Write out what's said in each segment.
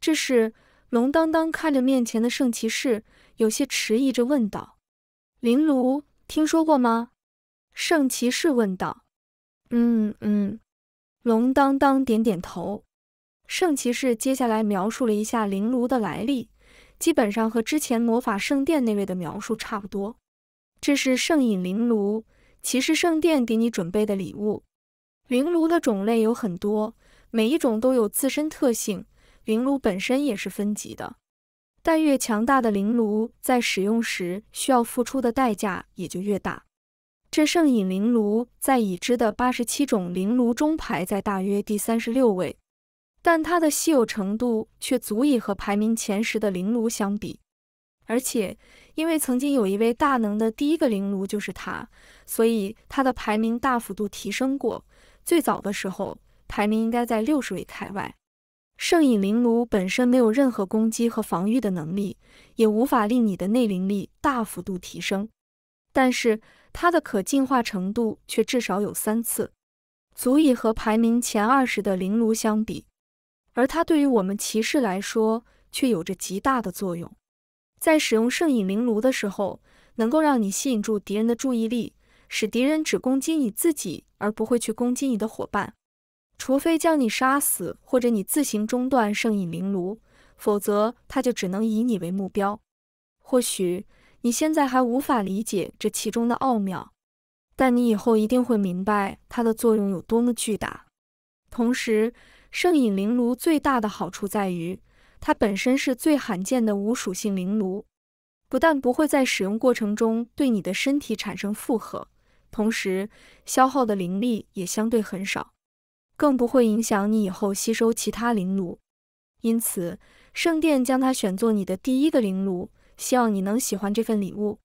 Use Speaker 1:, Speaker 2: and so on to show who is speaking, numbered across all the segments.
Speaker 1: 这是龙当当看着面前的圣骑士，有些迟疑着问道：“灵炉听说过吗？”圣骑士问道：“嗯嗯。”龙当当点点头。圣骑士接下来描述了一下灵炉的来历，基本上和之前魔法圣殿那位的描述差不多。这是圣隐灵炉，骑士圣殿给你准备的礼物。灵炉的种类有很多，每一种都有自身特性。灵炉本身也是分级的，但越强大的灵炉在使用时需要付出的代价也就越大。这圣影灵炉在已知的八十七种灵炉中排在大约第三十六位，但它的稀有程度却足以和排名前十的灵炉相比。而且，因为曾经有一位大能的第一个灵炉就是它，所以它的排名大幅度提升过。最早的时候，排名应该在六十位开外。圣影灵炉本身没有任何攻击和防御的能力，也无法令你的内灵力大幅度提升，但是它的可进化程度却至少有三次，足以和排名前二十的灵炉相比。而它对于我们骑士来说，却有着极大的作用。在使用圣影灵炉的时候，能够让你吸引住敌人的注意力，使敌人只攻击你自己，而不会去攻击你的伙伴。除非将你杀死，或者你自行中断圣影灵炉，否则它就只能以你为目标。或许你现在还无法理解这其中的奥妙，但你以后一定会明白它的作用有多么巨大。同时，圣影灵炉最大的好处在于，它本身是最罕见的无属性灵炉，不但不会在使用过程中对你的身体产生负荷，同时消耗的灵力也相对很少。更不会影响你以后吸收其他灵炉，因此圣殿将它选作你的第一个灵炉，希望你能喜欢这份礼物。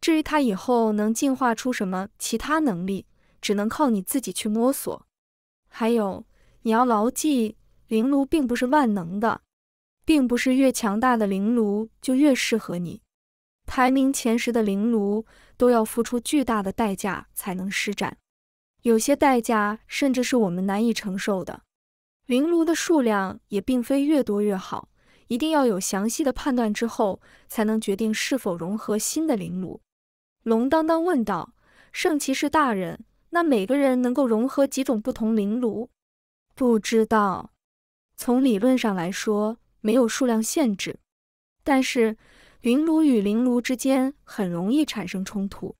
Speaker 1: 至于它以后能进化出什么其他能力，只能靠你自己去摸索。还有，你要牢记，灵炉并不是万能的，并不是越强大的灵炉就越适合你。排名前十的灵炉都要付出巨大的代价才能施展。有些代价甚至是我们难以承受的。灵炉的数量也并非越多越好，一定要有详细的判断之后，才能决定是否融合新的灵炉。龙当当问道：“圣骑士大人，那每个人能够融合几种不同灵炉？”“不知道。从理论上来说，没有数量限制，但是灵炉与灵炉之间很容易产生冲突。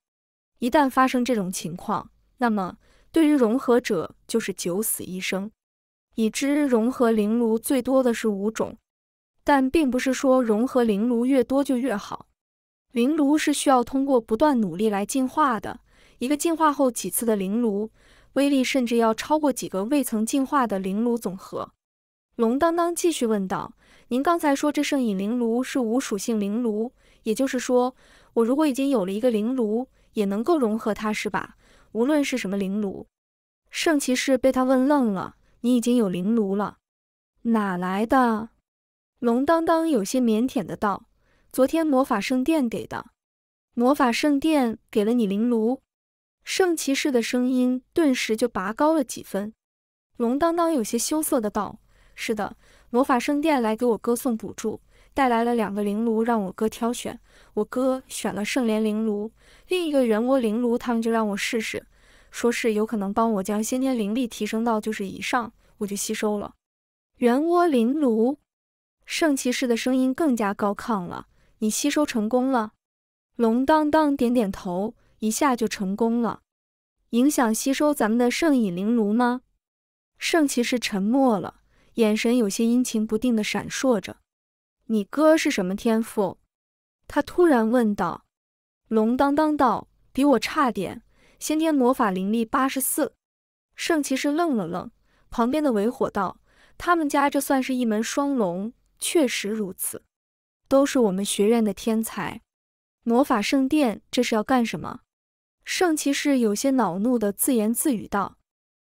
Speaker 1: 一旦发生这种情况，那么……”对于融合者就是九死一生。已知融合灵炉最多的是五种，但并不是说融合灵炉越多就越好。灵炉是需要通过不断努力来进化的，一个进化后几次的灵炉威力甚至要超过几个未曾进化的灵炉总和。龙当当继续问道：“您刚才说这圣影灵炉是无属性灵炉，也就是说，我如果已经有了一个灵炉，也能够融合它，是吧？”无论是什么灵炉，圣骑士被他问愣了。你已经有灵炉了，哪来的？龙当当有些腼腆的道：“昨天魔法圣殿给的。”魔法圣殿给了你灵炉？圣骑士的声音顿时就拔高了几分。龙当当有些羞涩的道：“是的，魔法圣殿来给我哥送补助。”带来了两个灵炉，让我哥挑选。我哥选了圣莲灵炉，另一个圆窝灵炉，他们就让我试试，说是有可能帮我将先天灵力提升到就是以上，我就吸收了。圆窝灵炉，圣骑士的声音更加高亢了。你吸收成功了？龙当当点点头，一下就成功了。影响吸收咱们的圣隐灵炉吗？圣骑士沉默了，眼神有些阴晴不定的闪烁着。你哥是什么天赋？他突然问道。龙当当道比我差点，先天魔法灵力八十四。圣骑士愣了愣，旁边的维火道他们家这算是一门双龙，确实如此，都是我们学院的天才。魔法圣殿这是要干什么？圣骑士有些恼怒的自言自语道。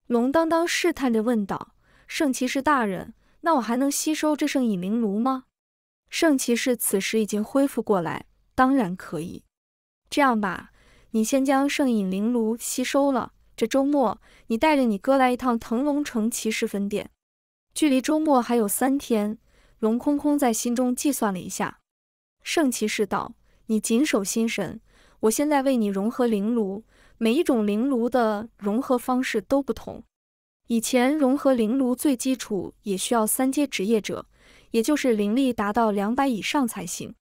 Speaker 1: 龙当当试探着问道，圣骑士大人，那我还能吸收这圣隐灵炉吗？圣骑士此时已经恢复过来，当然可以。这样吧，你先将圣隐灵炉吸收了。这周末，你带着你哥来一趟腾龙城骑士分店。距离周末还有三天，龙空空在心中计算了一下。圣骑士道：“你谨守心神，我现在为你融合灵炉。每一种灵炉的融合方式都不同。以前融合灵炉最基础，也需要三阶职业者。”也就是灵力达到两百以上才行，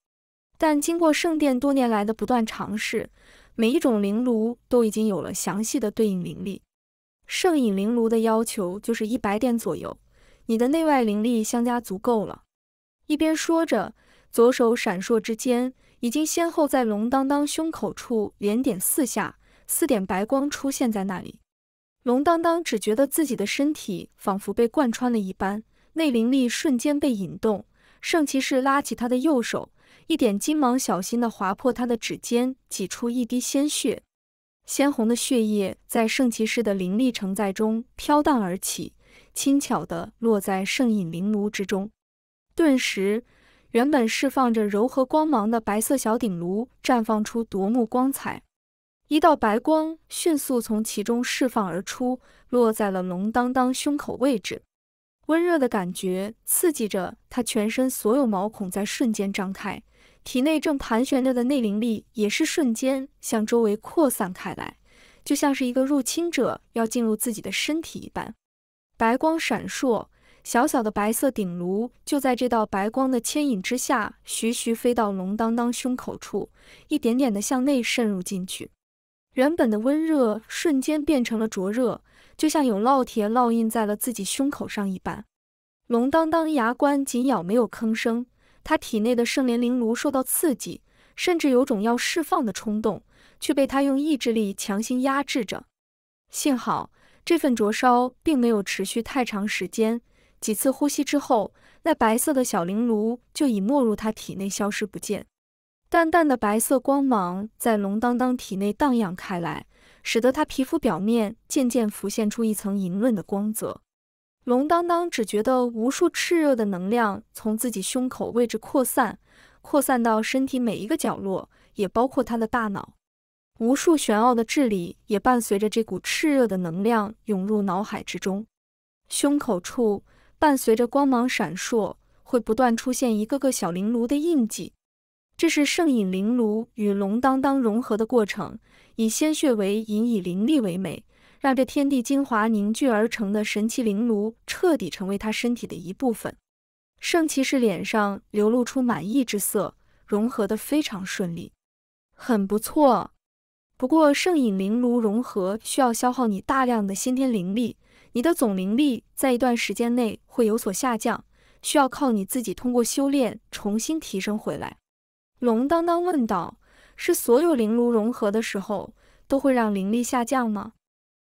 Speaker 1: 但经过圣殿多年来的不断尝试，每一种灵炉都已经有了详细的对应灵力。圣影灵炉的要求就是一百点左右，你的内外灵力相加足够了。一边说着，左手闪烁之间，已经先后在龙当当胸口处连点四下，四点白光出现在那里。龙当当只觉得自己的身体仿佛被贯穿了一般。内灵力瞬间被引动，圣骑士拉起他的右手，一点金芒小心地划破他的指尖，挤出一滴鲜血。鲜红的血液在圣骑士的灵力承载中飘荡而起，轻巧地落在圣影灵炉之中。顿时，原本释放着柔和光芒的白色小鼎炉绽放出夺目光彩，一道白光迅速从其中释放而出，落在了龙当当胸口位置。温热的感觉刺激着他全身所有毛孔在瞬间张开，体内正盘旋着的内灵力也是瞬间向周围扩散开来，就像是一个入侵者要进入自己的身体一般。白光闪烁，小小的白色鼎炉就在这道白光的牵引之下，徐徐飞到龙当当胸口处，一点点的向内渗入进去。原本的温热瞬间变成了灼热。就像有烙铁烙印在了自己胸口上一般，龙当当牙关紧咬，没有吭声。他体内的圣莲灵炉受到刺激，甚至有种要释放的冲动，却被他用意志力强行压制着。幸好，这份灼烧并没有持续太长时间。几次呼吸之后，那白色的小灵炉就已没入他体内，消失不见。淡淡的白色光芒在龙当当体内荡漾开来。使得他皮肤表面渐渐浮现出一层莹润的光泽。龙当当只觉得无数炽热的能量从自己胸口位置扩散，扩散到身体每一个角落，也包括他的大脑。无数玄奥的智力也伴随着这股炽热的能量涌入脑海之中。胸口处伴随着光芒闪烁，会不断出现一个个小灵炉的印记。这是圣影灵炉与龙当当融合的过程，以鲜血为引，以灵力为媒，让这天地精华凝聚而成的神奇灵炉彻底成为他身体的一部分。圣骑士脸上流露出满意之色，融合的非常顺利，很不错。不过圣影灵炉融合需要消耗你大量的先天灵力，你的总灵力在一段时间内会有所下降，需要靠你自己通过修炼重新提升回来。龙当当问道：“是所有灵炉融合的时候都会让灵力下降吗？”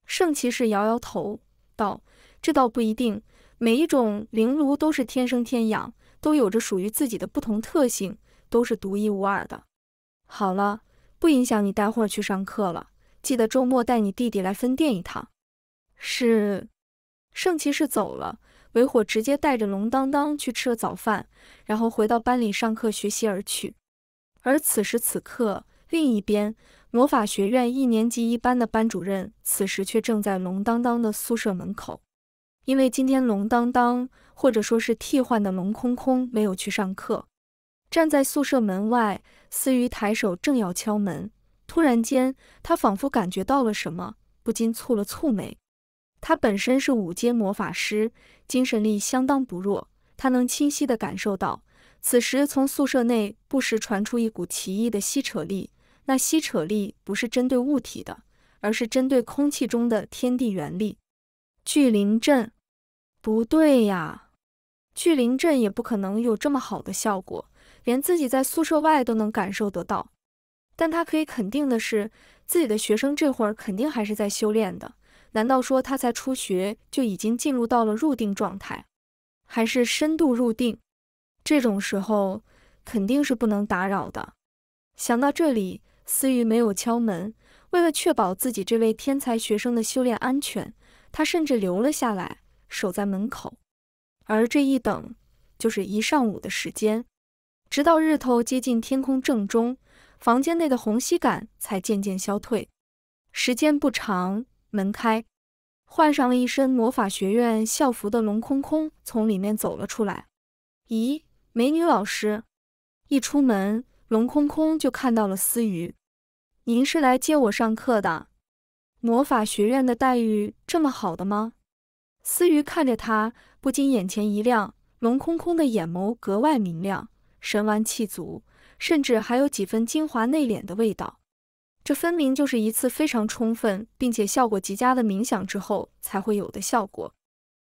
Speaker 1: 圣骑士摇摇头道：“这倒不一定，每一种灵炉都是天生天养，都有着属于自己的不同特性，都是独一无二的。”好了，不影响你待会去上课了。记得周末带你弟弟来分店一趟。是。圣骑士走了，韦火直接带着龙当当去吃了早饭，然后回到班里上课学习而去。而此时此刻，另一边魔法学院一年级一班的班主任此时却正在龙当当的宿舍门口，因为今天龙当当，或者说是替换的龙空空没有去上课。站在宿舍门外，思雨抬手正要敲门，突然间，他仿佛感觉到了什么，不禁蹙了蹙眉。他本身是五阶魔法师，精神力相当不弱，他能清晰的感受到。此时，从宿舍内不时传出一股奇异的吸扯力。那吸扯力不是针对物体的，而是针对空气中的天地元力。巨灵阵，不对呀，巨灵阵也不可能有这么好的效果，连自己在宿舍外都能感受得到。但他可以肯定的是，自己的学生这会儿肯定还是在修炼的。难道说他才初学就已经进入到了入定状态，还是深度入定？这种时候肯定是不能打扰的。想到这里，思玉没有敲门。为了确保自己这位天才学生的修炼安全，他甚至留了下来，守在门口。而这一等就是一上午的时间，直到日头接近天空正中，房间内的红吸感才渐渐消退。时间不长，门开，换上了一身魔法学院校服的龙空空从里面走了出来。咦？美女老师，一出门，龙空空就看到了思雨。您是来接我上课的？魔法学院的待遇这么好的吗？思雨看着他，不禁眼前一亮。龙空空的眼眸格外明亮，神完气足，甚至还有几分精华内敛的味道。这分明就是一次非常充分并且效果极佳的冥想之后才会有的效果，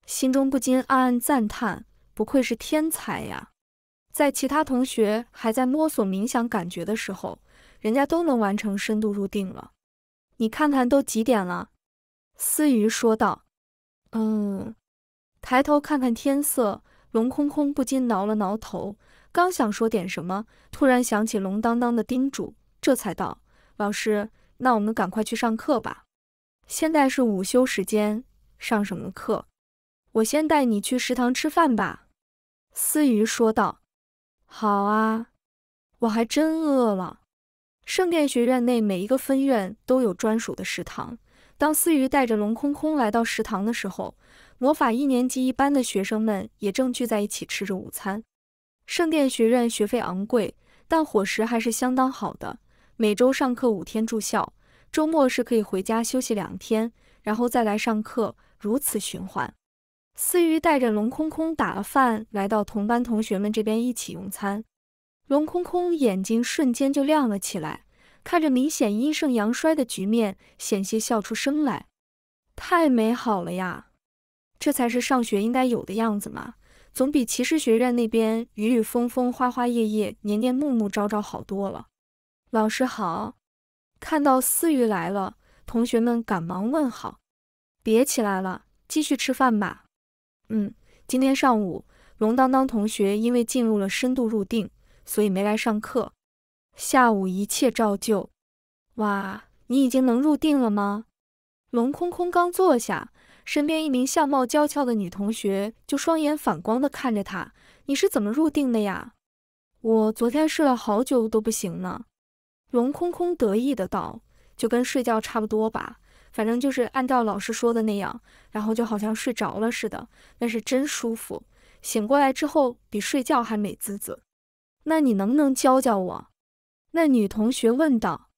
Speaker 1: 心中不禁暗暗赞叹：不愧是天才呀！在其他同学还在摸索冥想感觉的时候，人家都能完成深度入定了。你看看都几点了？思雨说道。嗯，抬头看看天色，龙空空不禁挠了挠头，刚想说点什么，突然想起龙当当的叮嘱，这才道：“老师，那我们赶快去上课吧。现在是午休时间，上什么课？我先带你去食堂吃饭吧。”思雨说道。好啊，我还真饿了。圣殿学院内每一个分院都有专属的食堂。当思雨带着龙空空来到食堂的时候，魔法一年级一班的学生们也正聚在一起吃着午餐。圣殿学院学费昂贵，但伙食还是相当好的。每周上课五天，住校，周末是可以回家休息两天，然后再来上课，如此循环。思雨带着龙空空打了饭，来到同班同学们这边一起用餐。龙空空眼睛瞬间就亮了起来，看着明显阴盛阳衰的局面，险些笑出声来。太美好了呀！这才是上学应该有的样子嘛，总比骑士学院那边雨雨风风、花花叶叶、年年暮暮朝朝好多了。老师好！看到思雨来了，同学们赶忙问好。别起来了，继续吃饭吧。嗯，今天上午龙当当同学因为进入了深度入定，所以没来上课。下午一切照旧。哇，你已经能入定了吗？龙空空刚坐下，身边一名相貌娇俏的女同学就双眼反光的看着他。你是怎么入定的呀？我昨天试了好久都不行呢。龙空空得意的道，就跟睡觉差不多吧。反正就是按照老师说的那样，然后就好像睡着了似的，那是真舒服。醒过来之后，比睡觉还美滋滋。那你能不能教教我？那女同学问道。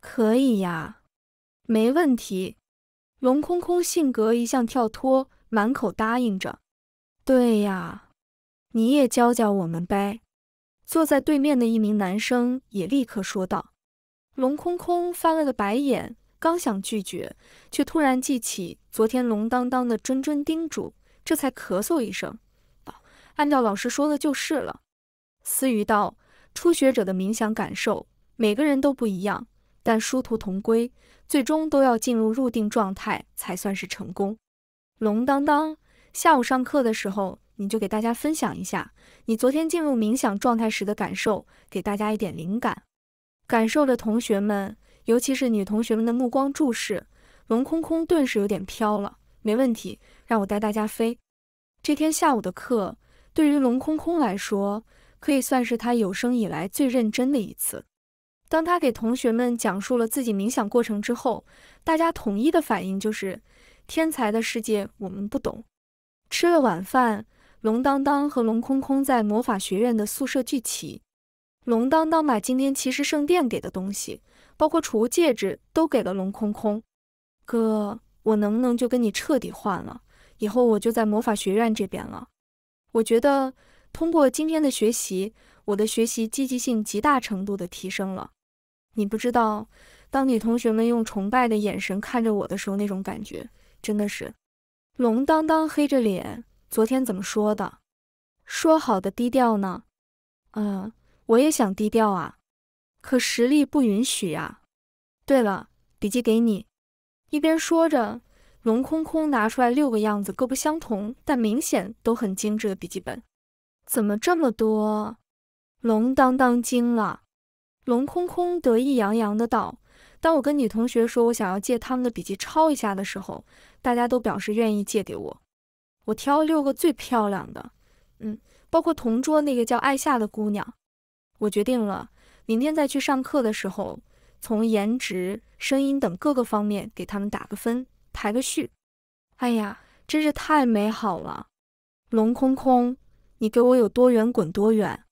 Speaker 1: 可以呀，没问题。龙空空性格一向跳脱，满口答应着。对呀，你也教教我们呗。坐在对面的一名男生也立刻说道。龙空空翻了个白眼。刚想拒绝，却突然记起昨天龙当当的谆谆叮嘱，这才咳嗽一声道：“按照老师说的，就是了。”思雨道：“初学者的冥想感受，每个人都不一样，但殊途同归，最终都要进入入定状态才算是成功。”龙当当，下午上课的时候，你就给大家分享一下你昨天进入冥想状态时的感受，给大家一点灵感。感受着同学们。尤其是女同学们的目光注视，龙空空顿时有点飘了。没问题，让我带大家飞。这天下午的课，对于龙空空来说，可以算是他有生以来最认真的一次。当他给同学们讲述了自己冥想过程之后，大家统一的反应就是：天才的世界我们不懂。吃了晚饭，龙当当和龙空空在魔法学院的宿舍聚齐。龙当当把今天骑士圣殿给的东西。包括储物戒指都给了龙空空，哥，我能不能就跟你彻底换了？以后我就在魔法学院这边了。我觉得通过今天的学习，我的学习积极性极大程度的提升了。你不知道，当女同学们用崇拜的眼神看着我的时候，那种感觉真的是……龙当当黑着脸，昨天怎么说的？说好的低调呢？嗯，我也想低调啊。可实力不允许呀。对了，笔记给你。一边说着，龙空空拿出来六个样子各不相同，但明显都很精致的笔记本。怎么这么多？龙当当惊了。龙空空得意洋洋的道：“当我跟女同学说我想要借他们的笔记抄一下的时候，大家都表示愿意借给我。我挑六个最漂亮的，嗯，包括同桌那个叫艾夏的姑娘。我决定了。”明天再去上课的时候，从颜值、声音等各个方面给他们打个分，排个序。哎呀，真是太美好了！龙空空，你给我有多远滚多远！